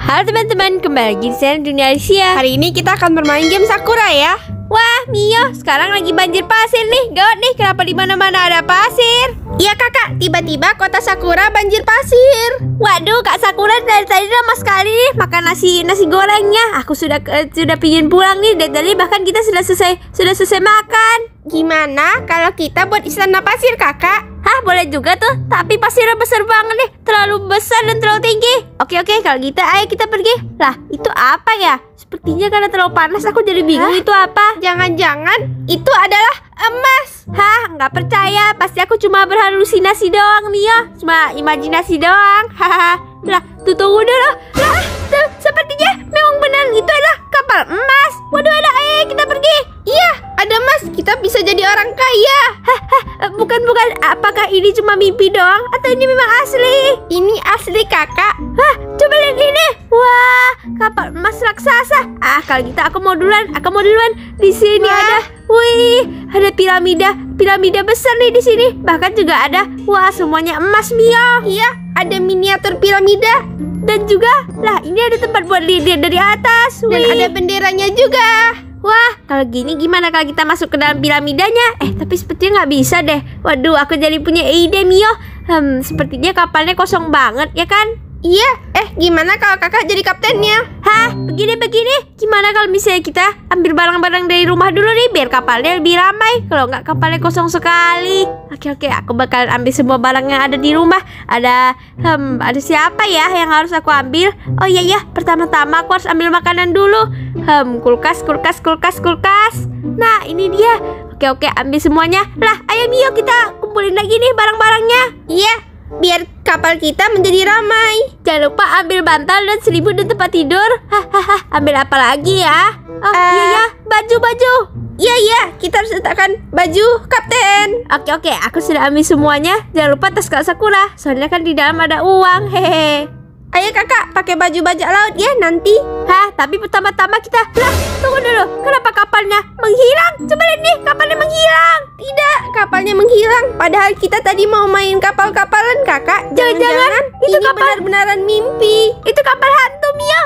Halo teman-teman, kembali lagi di channel Dunia Alicia Hari ini kita akan bermain game Sakura ya Wah, Mio, sekarang lagi banjir pasir nih Gawat nih, kenapa di mana mana ada pasir Iya kakak, tiba-tiba kota Sakura banjir pasir Waduh, Kak Sakura dari tadi lama sekali nih makan nasi nasi gorengnya Aku sudah uh, sudah pingin pulang nih dari tadi bahkan kita sudah selesai sudah selesai makan Gimana kalau kita buat istana pasir kakak? Hah boleh juga tuh Tapi pasirnya besar banget nih, Terlalu besar dan terlalu tinggi Oke oke kalau gitu ayo kita pergi Lah itu apa ya? Sepertinya karena terlalu panas aku jadi bingung Hah? itu apa Jangan-jangan itu adalah emas Hah nggak percaya Pasti aku cuma berhalusinasi doang nih ya Cuma imajinasi doang Hahaha Lah tuh tunggu dulu Lah sepertinya memang benar itu adalah kapal emas Waduh ada ayo kita pergi Iya ada mas, kita bisa jadi orang kaya. Hahaha, eh, bukan bukan. Apakah ini cuma mimpi doang atau ini memang asli? Ini asli kakak. Hah, coba lihat ini. Wah, kapal emas raksasa. Ah, kalau kita gitu aku mau duluan. Aku mau duluan. Di sini Wah. ada. Wih, ada piramida. Piramida besar nih di sini. Bahkan juga ada. Wah, semuanya emas Mio. Iya, ada miniatur piramida dan juga lah ini ada tempat buat lihat dari atas Wih. dan ada benderanya juga. Wah, kalau gini gimana kalau kita masuk ke dalam piramidanya? Eh, tapi sepertinya nggak bisa deh. Waduh, aku jadi punya ide, Mio. Hmm, sepertinya kapalnya kosong banget, ya kan? Iya, eh gimana kalau kakak jadi kaptennya? Hah, begini-begini? Gimana kalau misalnya kita ambil barang-barang dari rumah dulu nih biar kapalnya lebih ramai? Kalau nggak kapalnya kosong sekali. Oke oke, aku bakalan ambil semua barang yang ada di rumah. Ada, hmm, ada siapa ya yang harus aku ambil? Oh iya iya, pertama-tama aku harus ambil makanan dulu. Hmm, kulkas, kulkas, kulkas, kulkas. Nah, ini dia. Oke oke, ambil semuanya. Lah, ayo Mio kita kumpulin lagi nih barang-barangnya. Iya, biar kapal kita menjadi ramai. Jangan lupa ambil bantal dan selimut dan tempat tidur. Hahaha, ambil apa lagi ya? Oh, uh, iya ya, baju-baju. Iya iya, kita harus letakkan baju kapten. Oke oke, aku sudah ambil semuanya. Jangan lupa tas Kak Sakura. Soalnya kan di dalam ada uang. Hehehe. Ayo kakak, pakai baju bajak laut ya nanti. Hah, tapi pertama-tama kita... Lah, tunggu dulu. Kenapa kapalnya menghilang? Coba lihat nih, kapalnya menghilang. Tidak, kapalnya menghilang. Padahal kita tadi mau main kapal-kapalan, kakak. Jangan-jangan, itu kapal... benar-benaran mimpi. Itu kapal hantu, Mia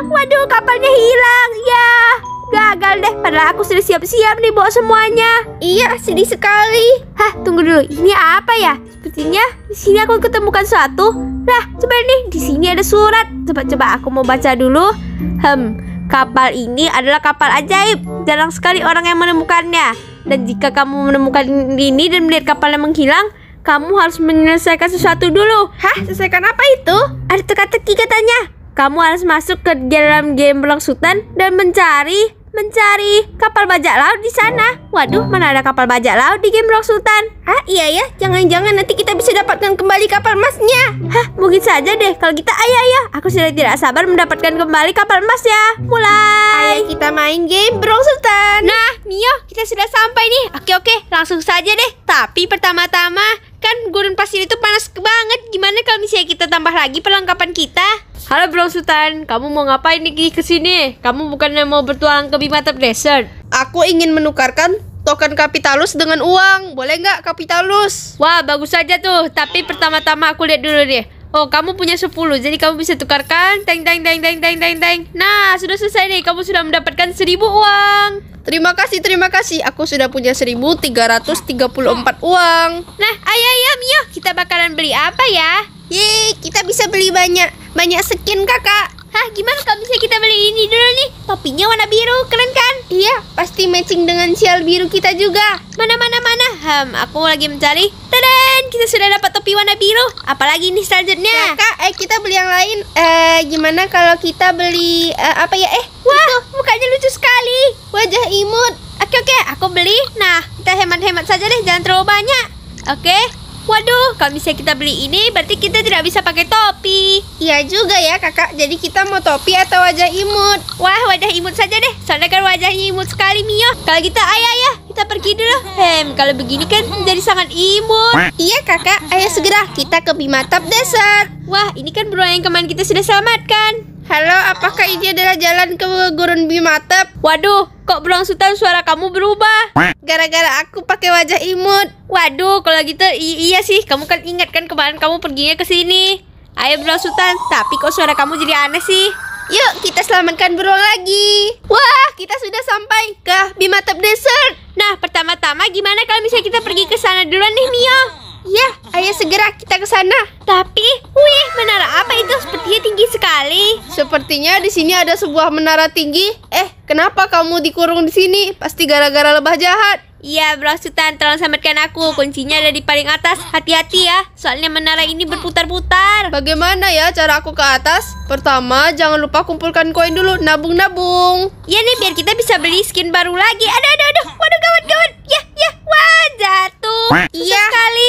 deh, padahal aku sudah siap-siap nih bawa semuanya. Iya, sedih sekali. Hah, tunggu dulu. Ini apa ya? Sepertinya di sini aku ketemukan sesuatu. Nah, coba nih, di sini ada surat. Coba-coba aku mau baca dulu. Hmm, kapal ini adalah kapal ajaib. Jarang sekali orang yang menemukannya. Dan jika kamu menemukan ini dan melihat kapal yang menghilang, kamu harus menyelesaikan sesuatu dulu. Hah, selesaikan apa itu? Ada teka-teki katanya kamu harus masuk ke dalam game berlangsutan dan mencari mencari kapal bajak laut di sana. Waduh, mana ada kapal bajak laut di game Rock Sultan? Ah, iya ya. Jangan-jangan nanti kita bisa dapatkan kembali kapal emasnya. Hah, mungkin saja deh. Kalau kita gitu. ayah ya, aku sudah tidak sabar mendapatkan kembali kapal emas ya. Mulai. Ayo kita main game Rock Sultan. Nah, Mio, kita sudah sampai nih. Oke, oke. Langsung saja deh. Tapi pertama-tama, kan gurun pasir itu panas banget. Gimana kalau misalnya kita tambah lagi perlengkapan kita? Halo Bro Sultan, kamu mau ngapain nih ke sini? Kamu bukannya mau bertualang ke Bima Desert? Aku ingin menukarkan token Kapitalus dengan uang. Boleh nggak Kapitalus? Wah, bagus saja tuh. Tapi pertama-tama aku lihat dulu deh. Oh, kamu punya 10. Jadi kamu bisa tukarkan. Teng teng teng teng teng teng teng. Nah, sudah selesai nih. Kamu sudah mendapatkan 1000 uang. Terima kasih, terima kasih. Aku sudah punya 1334 uang. Nah, ayo ayo yuk kita bakalan beli apa ya? Yeay, kita bisa beli banyak. Banyak skin kakak Hah gimana kalau bisa kita beli ini dulu nih Topinya warna biru keren kan Iya pasti matching dengan sial biru kita juga Mana mana mana hmm, Aku lagi mencari Tadan kita sudah dapat topi warna biru Apalagi ini selanjutnya Kakak eh kita beli yang lain eh, Gimana kalau kita beli eh, apa ya eh Wah itu. mukanya lucu sekali Wajah imut Oke oke aku beli Nah kita hemat-hemat saja deh jangan terlalu banyak Oke Waduh, kalau misalnya kita beli ini berarti kita tidak bisa pakai topi. Iya juga ya kakak, jadi kita mau topi atau wajah imut? Wah, wajah imut saja deh, soalnya kan wajahnya imut sekali Mio. Kalau kita gitu, ayah ya, kita pergi dulu. Hem, kalau begini kan jadi sangat imut. Iya kakak, ayo segera kita ke Bimatap Desert. Wah, ini kan beruang yang kemarin kita sudah selamatkan. Halo, apakah ini adalah jalan ke Gurun Bimatap? Waduh, Kok Bang Sultan suara kamu berubah? Gara-gara aku pakai wajah imut. Waduh, kalau gitu iya sih. Kamu kan ingat kan kemarin kamu perginya ke sini. Ayo Bang Sultan, tapi kok suara kamu jadi aneh sih? Yuk, kita selamatkan beruang lagi. Wah, kita sudah sampai ke Bimatep Desert. Nah, pertama-tama gimana kalau misalnya kita pergi ke sana duluan nih, Mio? Iya, ayo segera kita ke sana. Tapi, wih, menara apa itu? Sepertinya tinggi sekali. Sepertinya di sini ada sebuah menara tinggi. Eh, kenapa kamu dikurung di sini? Pasti gara-gara lebah jahat. Iya, Bro Sultan, tolong selamatkan aku. Kuncinya ada di paling atas. Hati-hati ya, soalnya menara ini berputar-putar. Bagaimana ya cara aku ke atas? Pertama, jangan lupa kumpulkan koin dulu, nabung-nabung. Iya nih, biar kita bisa beli skin baru lagi. Aduh, aduh, aduh. Waduh, gawat gawat Ya, ya. Wah, jatuh. Iya. sekali.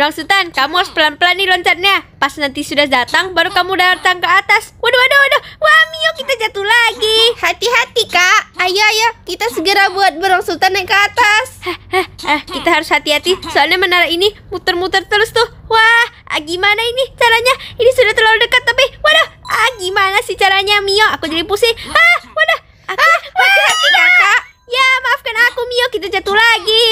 Bilang Sultan, kamu harus pelan-pelan nih loncatnya. Pas nanti sudah datang, baru kamu datang ke atas. Waduh, waduh, waduh. Wah, Mio kita jatuh lagi. Hati-hati, Kak. Ayo, ayo. Kita segera buat Burung Sultan naik ke atas. Hah, kita harus hati-hati. Soalnya menara ini muter-muter terus tuh. Wah, ah, gimana ini caranya? Ini sudah terlalu dekat tapi... Waduh, ah, gimana sih caranya, Mio? Aku jadi pusing. Ah, waduh. Aku, ah, ah, hati-hati, Kakak. Ah, ya, maafkan aku, Mio. Kita jatuh lagi.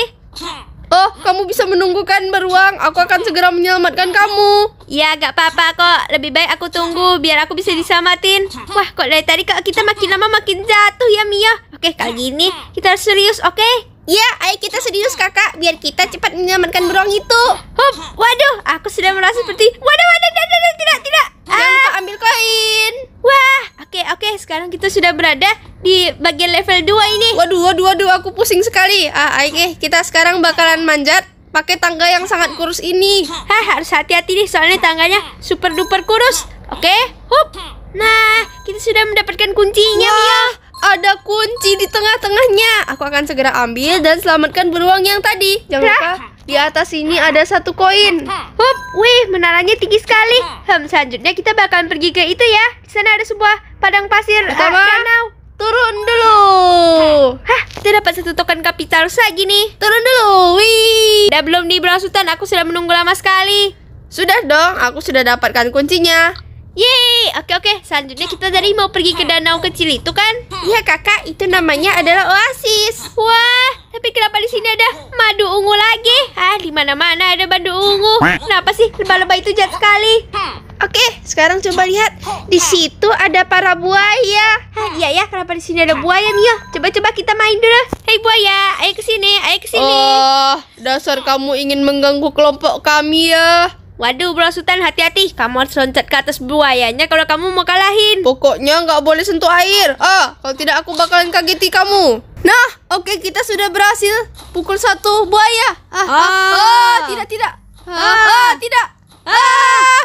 Oh, kamu bisa menunggukan beruang. Aku akan segera menyelamatkan kamu. Ya, gak apa-apa kok. Lebih baik aku tunggu biar aku bisa diselamatin. Wah, kok dari tadi kok kita makin lama makin jatuh ya, Mia? Oke, kali ini kita harus serius, oke? Okay? Ya, ayo kita serius kakak, biar kita cepat menyelamatkan beruang itu. Hup, waduh, aku sudah merasa seperti... Waduh, waduh, waduh, waduh, tidak, tidak. Jangan lupa ah! ambil koin. Wah, oke okay, oke, okay. sekarang kita sudah berada di bagian level 2 ini. Waduh, waduh, waduh, aku pusing sekali. Ah, oke, eh, okay. kita sekarang bakalan manjat pakai tangga yang sangat kurus ini. Hah, harus hati-hati nih soalnya tangganya super duper kurus. Oke, okay? hup. Nah, kita sudah mendapatkan kuncinya, Wah. Mia ada kunci di tengah-tengahnya. Aku akan segera ambil dan selamatkan beruang yang tadi. Jangan lupa di atas ini ada satu koin. Hup, wih, menaranya tinggi sekali. Hmm, selanjutnya kita bakalan pergi ke itu ya. Di sana ada sebuah padang pasir Pertama, ah, danau. Turun dulu. Hah, kita dapat satu token kapital lagi nih. Turun dulu. Wih. Udah belum di Sultan, aku sudah menunggu lama sekali. Sudah dong, aku sudah dapatkan kuncinya. Yeay oke oke. Selanjutnya kita tadi mau pergi ke danau kecil itu kan? Iya kakak, itu namanya adalah oasis. Wah, tapi kenapa di sini ada madu ungu lagi? Ah, di mana ada madu ungu. Kenapa sih lebah-lebah itu jahat sekali? Oke, sekarang coba lihat. Di situ ada para buaya. Hah, iya ya, kenapa di sini ada buaya, Mio? Coba-coba kita main dulu. Hei buaya, ayo ke sini, ayo ke sini. Oh, dasar kamu ingin mengganggu kelompok kami ya. Waduh bro Sultan hati-hati Kamu harus loncat ke atas buayanya kalau kamu mau kalahin Pokoknya nggak boleh sentuh air Ah kalau tidak aku bakalan kageti kamu Nah oke okay, kita sudah berhasil Pukul satu buaya Ah, ah. ah. ah tidak tidak ah, ah, ah tidak Ah,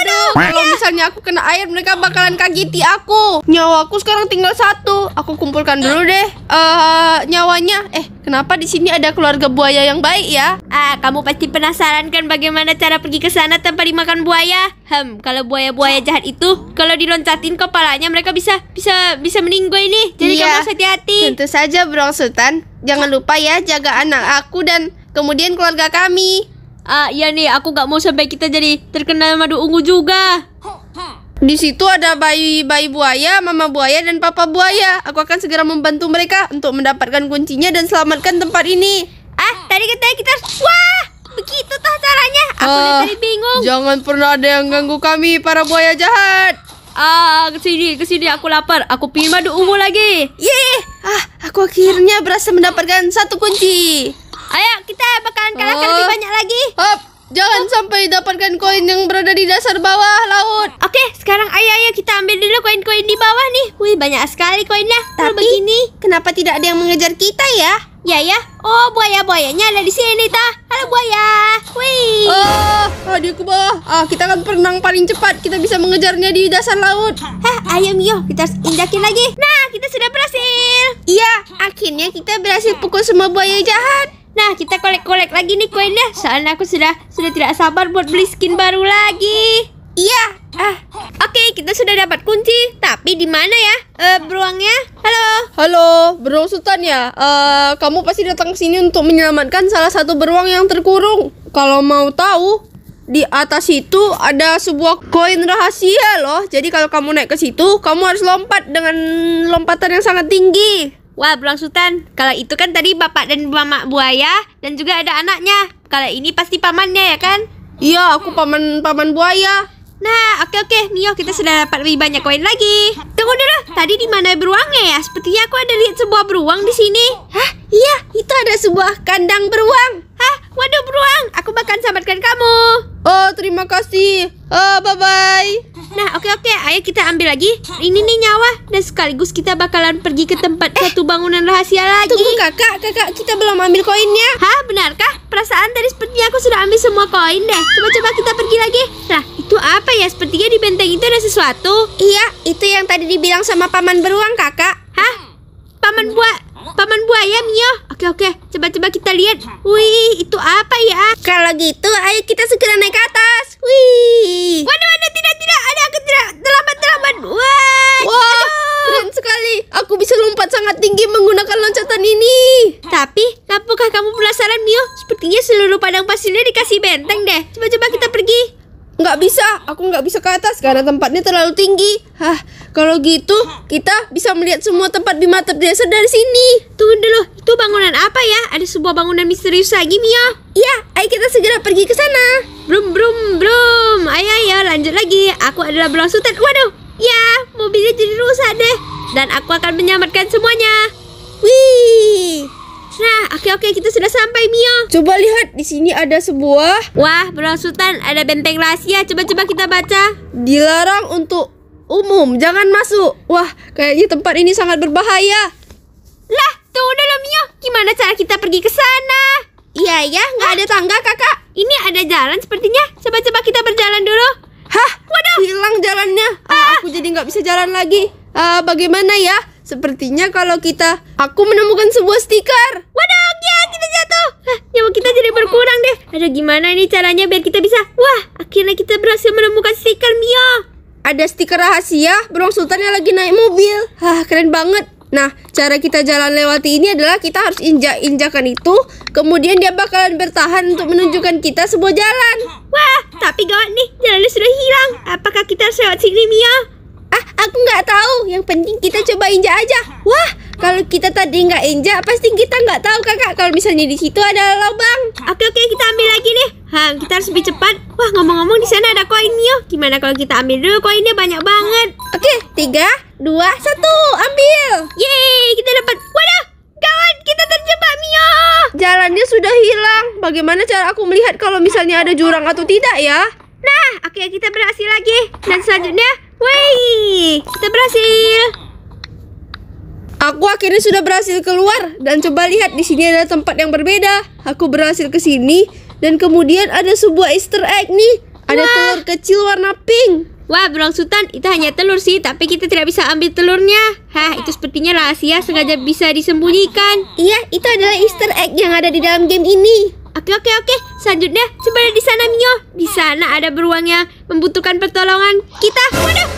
aduh, kalau misalnya aku kena air mereka bakalan kageti aku. Nyawa aku sekarang tinggal satu. Aku kumpulkan dulu deh uh, nyawanya. Eh, kenapa di sini ada keluarga buaya yang baik ya? Ah, kamu pasti penasaran kan bagaimana cara pergi ke sana tanpa dimakan buaya? Hmm, kalau buaya-buaya jahat itu kalau diloncatin kepalanya mereka bisa bisa bisa meninggal ini. Jadi iya, kamu harus hati-hati. Tentu saja, Bro Sultan. Jangan lupa ya jaga anak aku dan kemudian keluarga kami. Ah, iya nih, aku gak mau sampai kita jadi terkena madu ungu juga. Di situ ada bayi-bayi buaya, mama buaya, dan papa buaya. Aku akan segera membantu mereka untuk mendapatkan kuncinya dan selamatkan tempat ini. Ah, tadi katanya kita... Wah, begitu tah caranya. Aku ah, dari bingung. Jangan pernah ada yang ganggu kami, para buaya jahat. Ah, kesini, kesini. Aku lapar. Aku pilih madu ungu lagi. Yeay. Ah, aku akhirnya berhasil mendapatkan satu kunci. Ayo kita bakalan kalahkan oh. lebih banyak lagi. Hop. Jangan oh. sampai dapatkan koin yang berada di dasar bawah laut. Oke, okay, sekarang ayah ayo kita ambil dulu koin-koin di bawah nih. Wih, banyak sekali koinnya. Tapi begini, kenapa tidak ada yang mengejar kita ya? Ya ya. Oh, buaya-buayanya ada di sini ta. Halo buaya. Wih. Oh, tadi ke bawah. Ah, kita akan perenang paling cepat. Kita bisa mengejarnya di dasar laut. Hah, ayo Mio, kita harus lagi. Nah, kita sudah berhasil. Iya, akhirnya kita berhasil pukul semua buaya jahat. Nah, kita kolek-kolek lagi nih koinnya. Soalnya aku sudah sudah tidak sabar buat beli skin baru lagi. Iya. Ah. Oke, okay, kita sudah dapat kunci. Tapi di mana ya? Uh, beruangnya? Halo. Halo, beruang sultan ya. Uh, kamu pasti datang ke sini untuk menyelamatkan salah satu beruang yang terkurung. Kalau mau tahu, di atas itu ada sebuah koin rahasia loh. Jadi kalau kamu naik ke situ, kamu harus lompat dengan lompatan yang sangat tinggi. Wah, Bang Sultan, kalau itu kan tadi bapak dan mama buaya dan juga ada anaknya. Kalau ini pasti pamannya ya kan? Iya, aku paman paman buaya. Nah, oke okay, oke, okay. Nio kita sudah dapat lebih banyak koin lagi. Tunggu dulu, tadi di mana beruangnya ya? Sepertinya aku ada lihat sebuah beruang di sini. Hah? Iya, itu ada sebuah kandang beruang. Hah? Waduh beruang, aku bakal selamatkan kamu. Oh, terima kasih. Oh, bye bye. Nah, oke okay, oke, okay. ayo kita ambil lagi. Ini nih nyawa dan sekaligus kita bakalan pergi ke tempat eh, satu bangunan rahasia lagi. Tunggu kakak, kakak kita belum ambil koinnya. Hah, benarkah? Perasaan tadi sepertinya aku sudah ambil semua koin deh. Coba-coba kita pergi lagi. Nah, itu apa ya? Sepertinya di benteng itu ada sesuatu. Iya, itu yang tadi dibilang sama paman beruang kakak. Hah? Paman buat Paman buaya Mio. Oke oke, coba-coba kita lihat. Wih, itu apa ya? Kalau gitu, ayo kita segera naik ke atas. Wih. Waduh. sangat tinggi menggunakan loncatan ini. Tapi, apakah kamu penasaran, Mio? Sepertinya seluruh padang pasirnya dikasih benteng deh. Coba-coba kita pergi. Nggak bisa, aku nggak bisa ke atas karena tempatnya terlalu tinggi. Hah, kalau gitu kita bisa melihat semua tempat di mata desa dari sini. Tunggu dulu, itu bangunan apa ya? Ada sebuah bangunan misterius lagi, Mio. Iya, ayo kita segera pergi ke sana. Brum, brum, brum. Ayo, ayo, lanjut lagi. Aku adalah belang Waduh, ya, mobilnya jadi rusak deh. Dan aku akan menyelamatkan semuanya. Wih. Nah, oke oke kita sudah sampai Mio. Coba lihat di sini ada sebuah Wah, Bro Sultan ada benteng rahasia. Coba-coba kita baca. Dilarang untuk umum, jangan masuk. Wah, kayaknya tempat ini sangat berbahaya. Lah, tunggu dulu Mio. Gimana cara kita pergi ke sana? Iya ya, nggak ada tangga kakak. Ini ada jalan sepertinya. Coba-coba kita berjalan dulu. Hah? Waduh. Hilang jalannya. Ah, ah. aku jadi nggak bisa jalan lagi uh, bagaimana ya? Sepertinya kalau kita aku menemukan sebuah stiker. Waduh, ya kita jatuh. Hah, nyawa kita jadi berkurang deh. Aduh, gimana ini caranya biar kita bisa? Wah, akhirnya kita berhasil menemukan stiker Mio. Ada stiker rahasia, beruang yang lagi naik mobil. Hah, keren banget. Nah, cara kita jalan lewati ini adalah kita harus injak-injakan itu, kemudian dia bakalan bertahan untuk menunjukkan kita sebuah jalan. Wah, tapi gawat nih, jalannya sudah hilang. Apakah kita harus lewat sini, Mia? Aku nggak tahu. Yang penting kita coba injak aja. Wah, kalau kita tadi nggak injak, pasti kita nggak tahu kakak. Kalau misalnya di situ ada lubang. Oke oke, kita ambil lagi nih. Hah, kita harus lebih cepat. Wah, ngomong-ngomong di sana ada koin yo. Gimana kalau kita ambil dulu koinnya banyak banget? Oke, tiga, dua, satu, ambil. Yeay, kita dapat. Waduh, kawan, kita terjebak Mio. Jalannya sudah hilang. Bagaimana cara aku melihat kalau misalnya ada jurang atau tidak ya? Nah, oke kita berhasil lagi. Dan selanjutnya Wih, kita berhasil. Aku akhirnya sudah berhasil keluar dan coba lihat di sini ada tempat yang berbeda. Aku berhasil ke sini dan kemudian ada sebuah Easter egg nih. Ada Wah. telur kecil warna pink. Wah, Beruang Sultan, itu hanya telur sih, tapi kita tidak bisa ambil telurnya. Hah, itu sepertinya rahasia sengaja bisa disembunyikan. Iya, itu adalah Easter egg yang ada di dalam game ini. Oke oke oke, selanjutnya coba di sana Mio. Di sana ada beruang yang membutuhkan pertolongan kita. Waduh,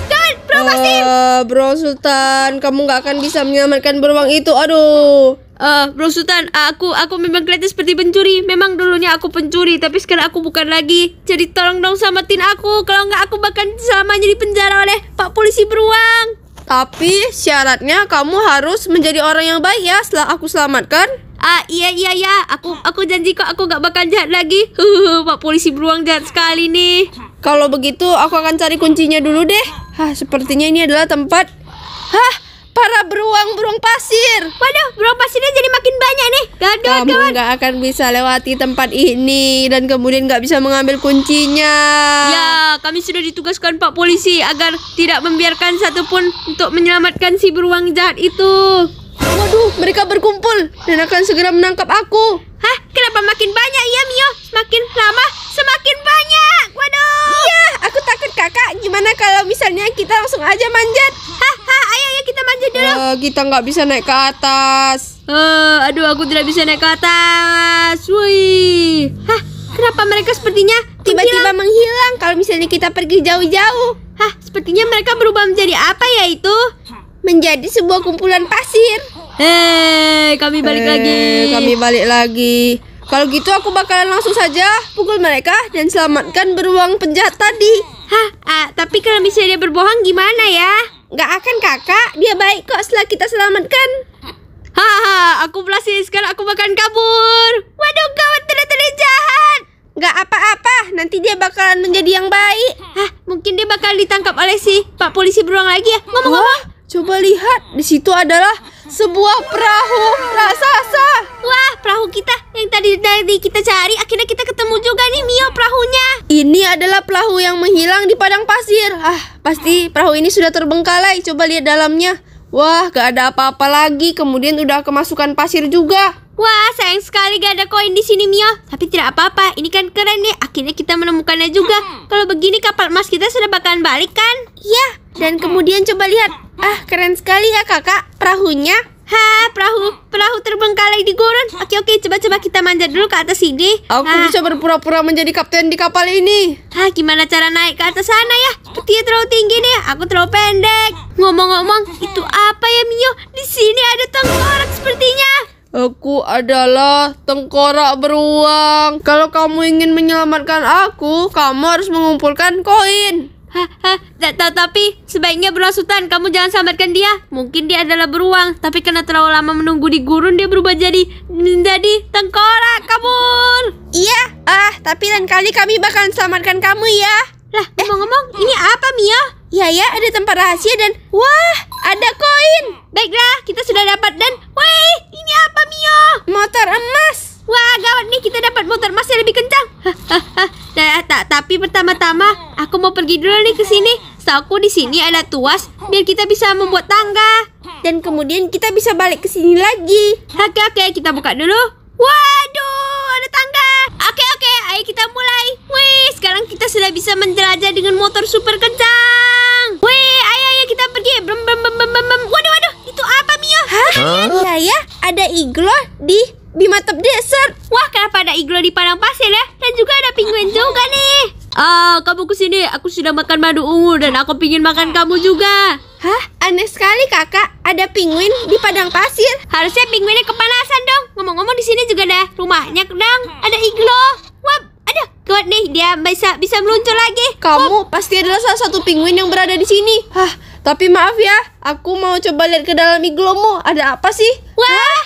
Bro Kasim. Uh, eh, bro Sultan, kamu nggak akan bisa menyelamatkan beruang itu. Aduh. Uh, bro Sultan, aku aku memang kelihatan seperti pencuri. Memang dulunya aku pencuri, tapi sekarang aku bukan lagi. Jadi tolong dong selamatin aku. Kalau nggak aku bahkan selamanya di penjara oleh Pak Polisi Beruang. Tapi syaratnya kamu harus menjadi orang yang baik ya setelah aku selamatkan. Ah iya iya iya, aku aku janji kok aku nggak bakal jahat lagi. Pak Polisi Beruang jahat sekali nih. Kalau begitu, aku akan cari kuncinya dulu deh. Hah, sepertinya ini adalah tempat. Hah, para beruang-beruang pasir. Waduh, beruang pasirnya jadi makin banyak nih. Gadot, Kamu nggak akan bisa lewati tempat ini dan kemudian nggak bisa mengambil kuncinya. Ya, kami sudah ditugaskan Pak Polisi agar tidak membiarkan satupun untuk menyelamatkan si beruang jahat itu. Waduh, mereka berkumpul dan akan segera menangkap aku. Hah, kenapa makin banyak ya, Mio? Semakin lama, semakin banyak kakak gimana kalau misalnya kita langsung aja manjat haha ayo ayo kita manjat dulu uh, kita nggak bisa naik ke atas uh, aduh aku tidak bisa naik ke atas wih hah kenapa mereka sepertinya tiba-tiba menghilang. menghilang kalau misalnya kita pergi jauh-jauh hah sepertinya mereka berubah menjadi apa ya itu menjadi sebuah kumpulan pasir hei kami balik hey, lagi kami balik lagi kalau gitu aku bakalan langsung saja pukul mereka dan selamatkan beruang penjahat tadi. Hah, ah, tapi kalau misalnya dia berbohong gimana ya? Gak akan kakak, dia baik kok setelah kita selamatkan. Haha, aku berhasil sekarang aku makan kabur. Waduh, kawan teri-teri jahat. Gak apa-apa, nanti dia bakalan menjadi yang baik. Hah, mungkin dia bakal ditangkap oleh si Pak Polisi beruang lagi ya. Ngomong-ngomong, coba lihat di situ adalah sebuah perahu raksasa. Wah, perahu kita yang tadi dari kita cari akhirnya kita ketemu juga nih Mio perahunya. Ini adalah perahu yang menghilang di padang pasir. Ah, pasti perahu ini sudah terbengkalai. Coba lihat dalamnya. Wah, gak ada apa-apa lagi. Kemudian udah kemasukan pasir juga. Wah, sayang sekali gak ada koin di sini, Mio. Tapi tidak apa-apa, ini kan keren nih. Akhirnya kita menemukannya juga. Hmm. Kalau begini kapal emas kita sudah bakalan balik kan? Iya, dan kemudian coba lihat. Ah, keren sekali ya kakak, perahunya. Ha, perahu, perahu terbengkalai di gurun. Oke, oke, coba-coba kita manjat dulu ke atas sini. Aku ah. bisa berpura-pura menjadi kapten di kapal ini. Hah, gimana cara naik ke atas sana ya? Sepertinya terlalu tinggi nih, aku terlalu pendek. Ngomong-ngomong, itu apa ya, Mio? Di sini ada tengkorak sepertinya. Aku adalah tengkorak beruang. Kalau kamu ingin menyelamatkan aku, kamu harus mengumpulkan koin. Tapi sebaiknya Beruang Sultan, kamu jangan sambatkan dia. Mungkin dia adalah beruang, tapi karena terlalu lama menunggu di gurun dia berubah jadi menjadi tengkorak. Kabur! Iya, ah, tapi lain kali kami bakalan selamatkan kamu ya. Lah, eh, ngomong-ngomong, eh. ini apa Mia? iya ya, ada tempat rahasia dan wah, ada koin. Baiklah, kita sudah dapat dan woi, ini apa Mia? Motor emas. Wah, gawat nih kita dapat motor emas yang lebih kencang. Nah, tak tapi pertama-tama pergi dulu nih ke sini. Setahu di sini ada tuas biar kita bisa membuat tangga. Dan kemudian kita bisa balik ke sini lagi. Oke oke, kita buka dulu. Waduh, ada tangga. Oke oke, ayo kita mulai. Wih, sekarang kita sudah bisa menjelajah dengan motor super kencang. Wih, ayo ayo kita pergi. Bum, bum, bum, bum, bum. Waduh waduh, itu apa Mio? Hah? Iya ya, ada iglo di Bima Top Desert. Wah, kenapa ada iglo di padang pasir ya? Dan juga ada penguin juga nih. Ah, kamu ke sini. Aku sudah makan madu ungu dan aku pingin makan kamu juga. Hah? Aneh sekali, Kakak. Ada penguin di padang pasir. Harusnya penguinnya kepanasan dong. Ngomong-ngomong di sini juga ada rumahnya, dong. Ada iglo. Wap, ada. Kuat nih, dia bisa bisa meluncur lagi. Kamu Wap. pasti adalah salah satu penguin yang berada di sini. Hah, tapi maaf ya. Aku mau coba lihat ke dalam iglomu. Ada apa sih? Wah! Hah?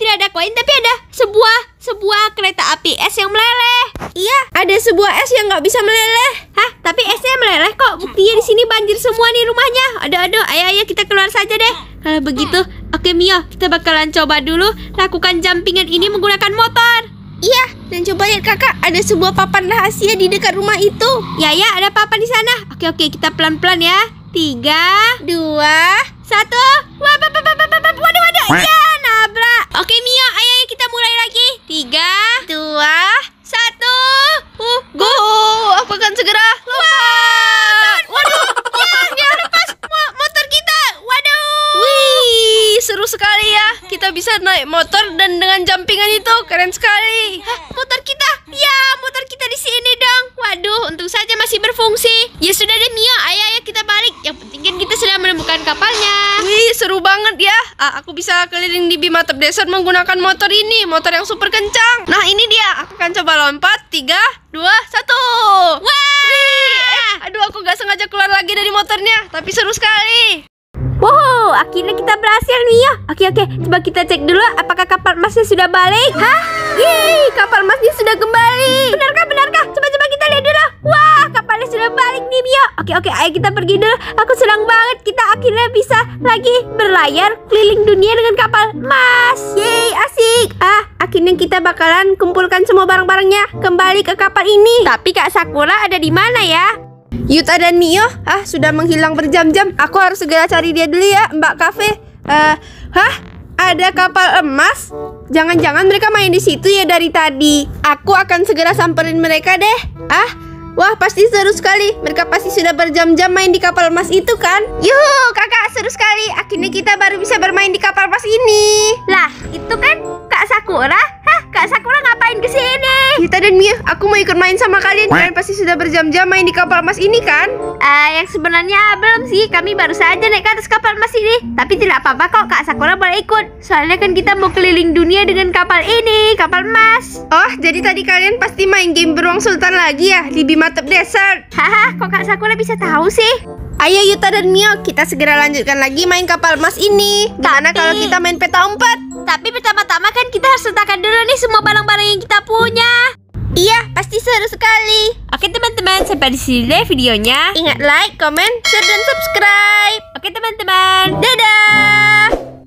Tidak ada koin tapi ada sebuah sebuah kereta api es yang meleleh. Iya, ada sebuah es yang nggak bisa meleleh. Hah? Tapi esnya meleleh kok. Buktinya di sini banjir semua nih rumahnya. Aduh aduh, ayo ayo kita keluar saja deh. Kalau begitu, oke Mio, kita bakalan coba dulu lakukan jumpingan ini menggunakan motor. Iya, dan coba lihat kakak, ada sebuah papan rahasia di dekat rumah itu. Ya ya, ada papan di sana. Oke oke, kita pelan-pelan ya. Tiga, dua, satu. waduh waduh waduh, waduh, ya. Oke Mia, ayo, kita mulai lagi. Tiga, dua, satu. Uh, go! aku akan segera lompat. Wow, Waduh, ya, dia lepas motor kita. Waduh. Wih, seru sekali ya. Kita bisa naik motor dan dengan jumpingan itu keren sekali. Hah, motor kita? Ya, motor kita di sini dong. Waduh, untung saja masih berfungsi. ya Aku bisa keliling di Bima Tep Desert menggunakan motor ini Motor yang super kencang Nah ini dia Aku akan coba lompat 3, 2, 1 Wah! Eh, aduh aku gak sengaja keluar lagi dari motornya Tapi seru sekali Wow, akhirnya kita berhasil nih ya. Oke oke, coba kita cek dulu apakah kapal emasnya sudah balik. Hah? Yeay, kapal emasnya sudah kembali. Benarkah? Benarkah? Coba Wah, kapalnya sudah balik nih Mio. Oke oke, ayo kita pergi dulu. Aku senang banget kita akhirnya bisa lagi berlayar keliling dunia dengan kapal emas. Yeay, asik. Ah, akhirnya kita bakalan kumpulkan semua barang-barangnya kembali ke kapal ini. Tapi Kak Sakura ada di mana ya? Yuta dan Mio, ah sudah menghilang berjam-jam. Aku harus segera cari dia dulu ya, Mbak Cafe. Eh, uh, hah? Ada kapal emas? Jangan-jangan mereka main di situ ya dari tadi. Aku akan segera samperin mereka deh. Ah, Wah, pasti seru sekali. Mereka pasti sudah berjam-jam main di kapal emas itu kan? Yuhu, kakak, seru sekali. Akhirnya kita baru bisa bermain di kapal emas ini. Lah, itu kan Kak Sakura Kak Sakura ngapain ke sini? Kita dan Mia, aku mau ikut main sama kalian. Kalian pasti sudah berjam-jam main di kapal emas ini kan? Uh, yang sebenarnya belum sih. Kami baru saja naik ke atas kapal emas ini. Tapi tidak apa-apa kok Kak Sakura boleh ikut. Soalnya kan kita mau keliling dunia dengan kapal ini, kapal emas. Oh, jadi tadi kalian pasti main game beruang sultan lagi ya di Bima Tep Desert? Haha, kok Kak Sakura bisa tahu sih? Ayo Yuta dan Mio, kita segera lanjutkan lagi main kapal emas ini. Karena kalau kita main peta umpet? Tapi pertama-tama kan kita harus letakkan dulu nih semua barang-barang yang kita punya. Iya, pasti seru sekali. Oke teman-teman, sampai di sini deh videonya. Ingat like, comment, share, dan subscribe. Oke teman-teman, dadah!